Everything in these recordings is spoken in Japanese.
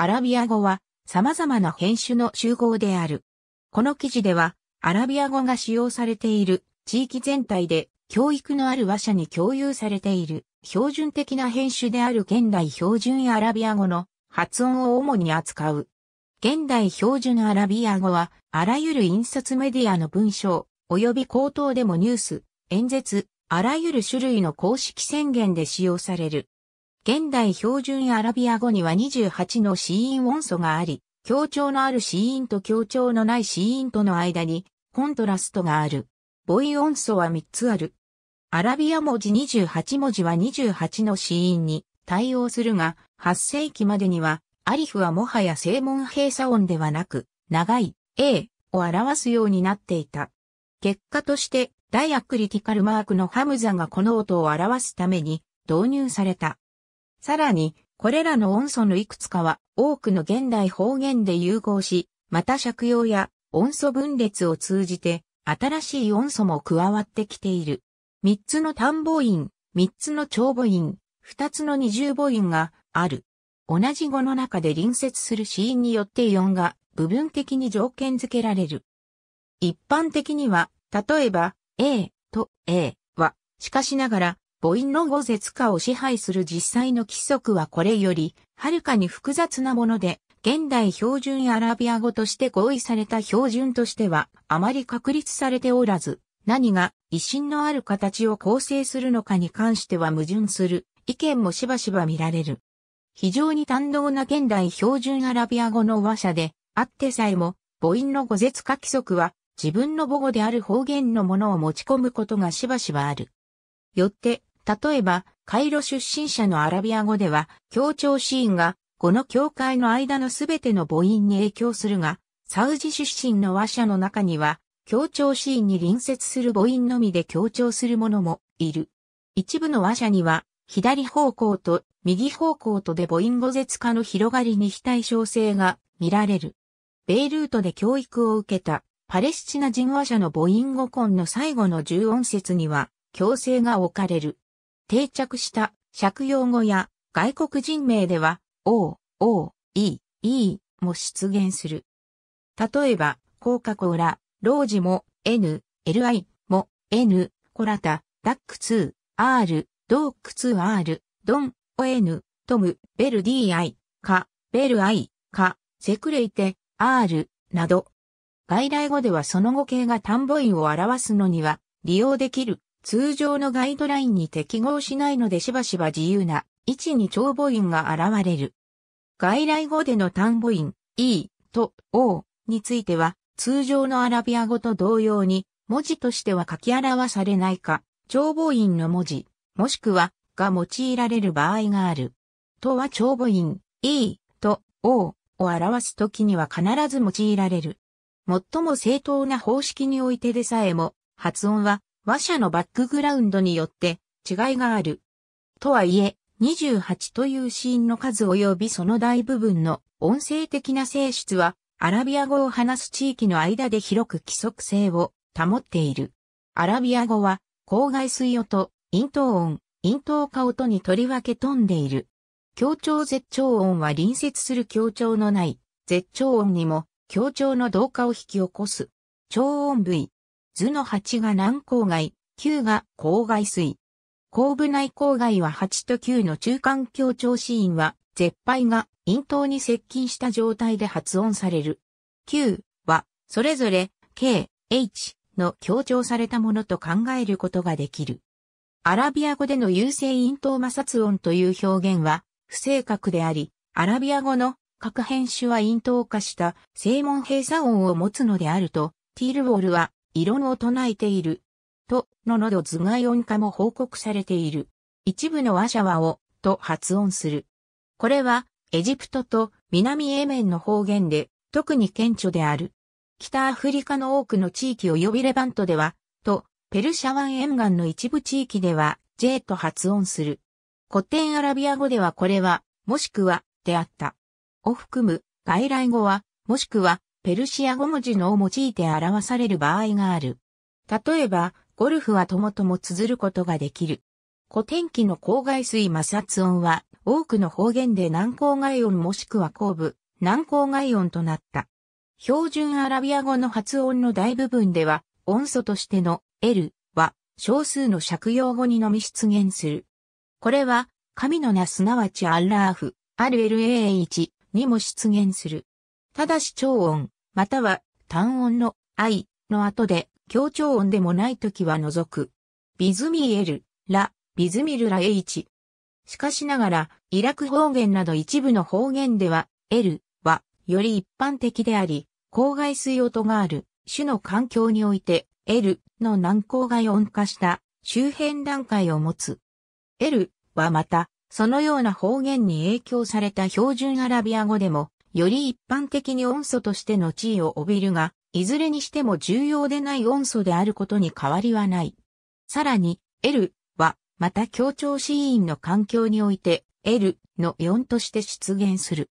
アラビア語は様々な編種の集合である。この記事では、アラビア語が使用されている地域全体で教育のある話者に共有されている標準的な編種である現代標準アラビア語の発音を主に扱う。現代標準アラビア語は、あらゆる印刷メディアの文章、及び口頭でもニュース、演説、あらゆる種類の公式宣言で使用される。現代標準アラビア語には28の子音音素があり、強調のある子音と強調のない子音との間にコントラストがある。母音音素は3つある。アラビア文字28文字は28の子音に対応するが、8世紀までには、アリフはもはや正門閉鎖音ではなく、長い A を表すようになっていた。結果として、ダイアクリティカルマークのハムザがこの音を表すために導入された。さらに、これらの音素のいくつかは多くの現代方言で融合し、また借用や音素分裂を通じて新しい音素も加わってきている。三つの単母音、三つの長母音、二つの二重母音がある。同じ語の中で隣接する子音によって音が部分的に条件付けられる。一般的には、例えば、A と A は、しかしながら、母音の語絶化を支配する実際の規則はこれより、はるかに複雑なもので、現代標準アラビア語として合意された標準としては、あまり確立されておらず、何が、威信のある形を構成するのかに関しては矛盾する、意見もしばしば見られる。非常に単動な現代標準アラビア語の話者で、あってさえも、母音の語絶化規則は、自分の母語である方言のものを持ち込むことがしばしばある。よって、例えば、カイロ出身者のアラビア語では、協調シーンが、この境界の間のすべての母音に影響するが、サウジ出身の話者の中には、協調シーンに隣接する母音のみで協調する者もいる。一部の話者には、左方向と右方向とで母音語絶化の広がりに非対称性が見られる。ベイルートで教育を受けたパレスチナ人話者の母音語根の最後の重音節には、強制が置かれる。定着した借用語や外国人名では、O、O、E、E も出現する。例えば、ーカ・コーラ、ロージも N、LI も N、コラタ、ダック 2R、ドーク 2R、ドン、ON、トム、ベル DI、カ、ベル I、カ、セクレイテ、R、など。外来語ではその語形が単母音を表すのには利用できる通常のガイドラインに適合しないのでしばしば自由な位置に長母音が現れる。外来語での単母音 e と o については通常のアラビア語と同様に文字としては書き表されないか、長母音の文字、もしくはが用いられる場合がある。とは長母音 e と o を表すときには必ず用いられる。最も正当な方式においてでさえも、発音は和者のバックグラウンドによって違いがある。とはいえ、28というシーンの数及びその大部分の音声的な性質は、アラビア語を話す地域の間で広く規則性を保っている。アラビア語は、郊外水音、咽頭音、咽頭化音にとりわけ飛んでいる。協調絶頂音は隣接する協調のない絶頂音にも協調の同化を引き起こす。超音部位、図の8が南郊外、9が郊外水。後部内郊外は8と9の中間強調子音は、絶敗が咽頭に接近した状態で発音される。9は、それぞれ、K、H の強調されたものと考えることができる。アラビア語での優勢咽頭摩擦音という表現は、不正確であり、アラビア語の各変種は咽頭化した正門閉鎖音を持つのであると、ティールウォールは異論を唱えている。と、の喉頭蓋音化も報告されている。一部の話者はを、と発音する。これは、エジプトと南エメンの方言で、特に顕著である。北アフリカの多くの地域及びレバントでは、と、ペルシャ湾沿岸の一部地域では、J と発音する。古典アラビア語ではこれは、もしくは、であった。を含む、外来語は、もしくは、ペルシア語文字のを用いて表される場合がある。例えば、ゴルフはともとも綴ることができる。古典記の郊外水摩擦音は、多くの方言で南郊外音もしくは後部、南郊外音となった。標準アラビア語の発音の大部分では、音素としての L は少数の借用語にのみ出現する。これは、神の名すなわちアンラーフ、RLAH にも出現する。ただし超音、または単音の i の後で強調音でもないときは除く。ビズミエル、ラ、ビズミルラ h。しかしながら、イラク方言など一部の方言では、L はより一般的であり、郊外水音がある種の環境において、L の難航が音化した周辺段階を持つ。L はまた、そのような方言に影響された標準アラビア語でも、より一般的に音素としての地位を帯びるが、いずれにしても重要でない音素であることに変わりはない。さらに、L は、また協調子音の環境において、L の4として出現する。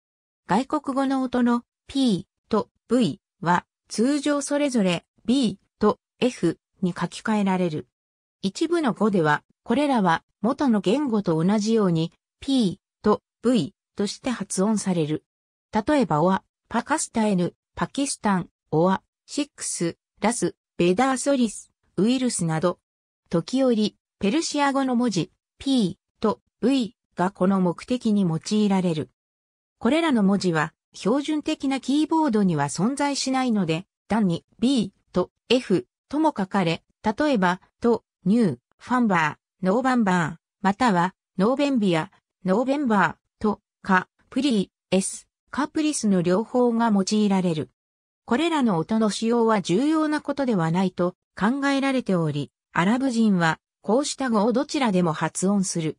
外国語の音の P と V は、通常それぞれ B と F に書き換えられる。一部の語では、これらは元の言語と同じように P と V として発音される。例えばオア、パカスタエヌ、パキスタン、オア、シックス、ラス、ベダーソリス、ウイルスなど、時折、ペルシア語の文字、P と V がこの目的に用いられる。これらの文字は、標準的なキーボードには存在しないので、単に B と F とも書かれ、例えば、と、ニュー、ファンバー、ノーバンバー、または、ノーベンビア、ノーベンバーと、か、プリー、S、カプリスの両方が用いられる。これらの音の使用は重要なことではないと考えられており、アラブ人はこうした語をどちらでも発音する。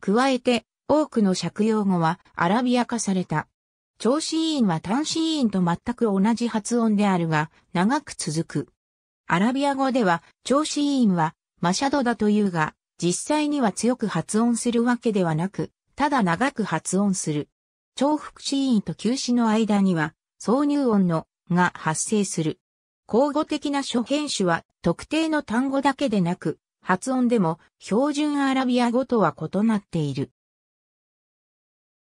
加えて、多くの借用語はアラビア化された。長子音は単子音と全く同じ発音であるが、長く続く。アラビア語では、長子音はマシャドだというが、実際には強く発音するわけではなく、ただ長く発音する。重複死因と休止の間には、挿入音のが発生する。交互的な諸変種は特定の単語だけでなく、発音でも標準アラビア語とは異なっている。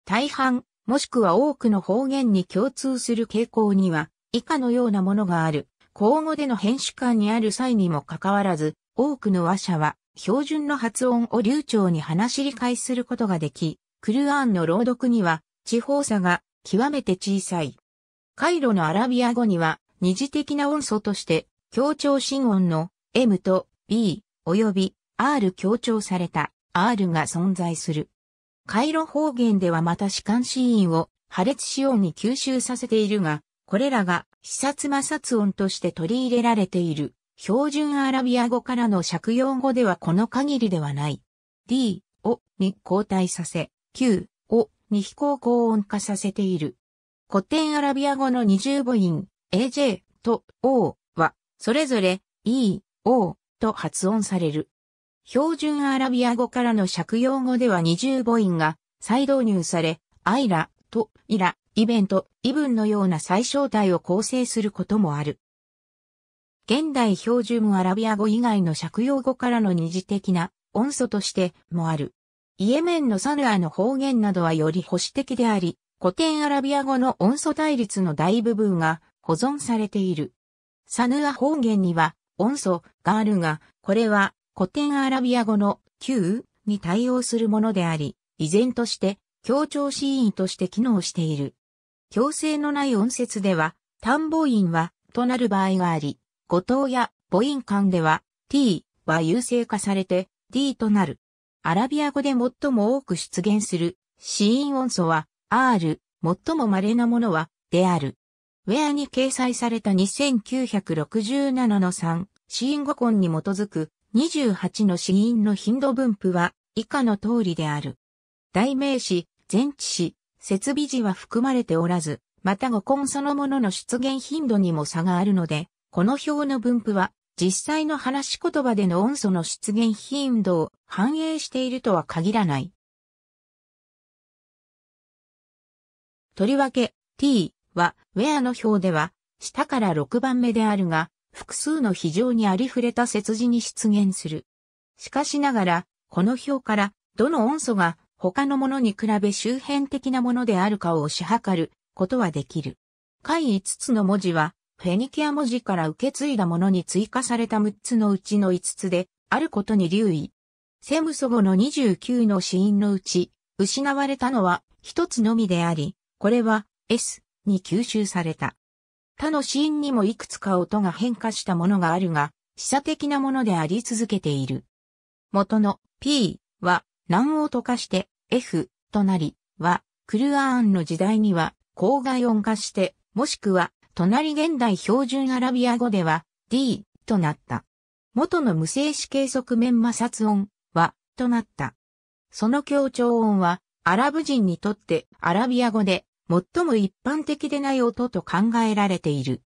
大半、もしくは多くの方言に共通する傾向には、以下のようなものがある。口語での編集間にある際にもかかわらず、多くの話者は、標準の発音を流暢に話し理解することができ、クルアンの朗読には、地方差が極めて小さい。カイロのアラビア語には二次的な音素として強調心音の M と B 及び R 強調された R が存在する。カイロ方言ではまた士シ子音を破裂子音に吸収させているが、これらが視察摩擦音として取り入れられている。標準アラビア語からの借用語ではこの限りではない。D をに交代させ、Q、に飛行高音化させている。古典アラビア語の二重母音、AJ と O は、それぞれ E、O と発音される。標準アラビア語からの借用語では二重母音が再導入され、アイラとイラ、イベント、イブンのような最小体を構成することもある。現代標準アラビア語以外の借用語からの二次的な音素としてもある。イエメンのサヌアの方言などはより保守的であり、古典アラビア語の音素対立の大部分が保存されている。サヌア方言には音素があるが、これは古典アラビア語の Q に対応するものであり、依然として協調子音として機能している。強制のない音節では、単母音はとなる場合があり、語頭や母音間では t は優勢化されて d となる。アラビア語で最も多く出現する死因音素は R、最も稀なものはである。ウェアに掲載された2967の3、死因語根に基づく28の死因の頻度分布は以下の通りである。代名詞、前置詞、設備時は含まれておらず、また語根そのものの出現頻度にも差があるので、この表の分布は実際の話し言葉での音素の出現頻度を反映しているとは限らない。とりわけ t は where の表では下から6番目であるが複数の非常にありふれた節字に出現する。しかしながらこの表からどの音素が他のものに比べ周辺的なものであるかを推し量ることはできる。下位5つの文字はフェニキア文字から受け継いだものに追加された6つのうちの5つで、あることに留意。セム祖母の29の死因のうち、失われたのは1つのみであり、これは S に吸収された。他の死因にもいくつか音が変化したものがあるが、示唆的なものであり続けている。元の P は難を溶かして F となり、はクルアーンの時代には郊外音化して、もしくは隣現代標準アラビア語では D となった。元の無静止計測面摩擦音はとなった。その強調音はアラブ人にとってアラビア語で最も一般的でない音と考えられている。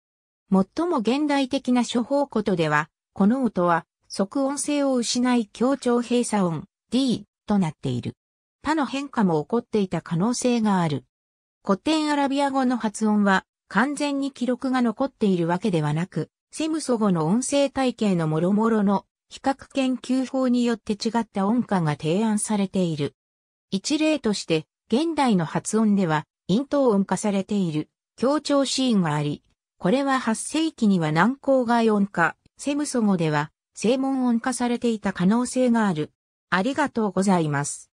最も現代的な処方ことでは、この音は即音性を失い強調閉鎖音 D となっている。他の変化も起こっていた可能性がある。古典アラビア語の発音は完全に記録が残っているわけではなく、セムソ語の音声体系のもろもろの比較研究法によって違った音化が提案されている。一例として、現代の発音では、咽頭音化されている、強調シーンがあり、これは8世紀には南高外音化、セムソ語では、正門音化されていた可能性がある。ありがとうございます。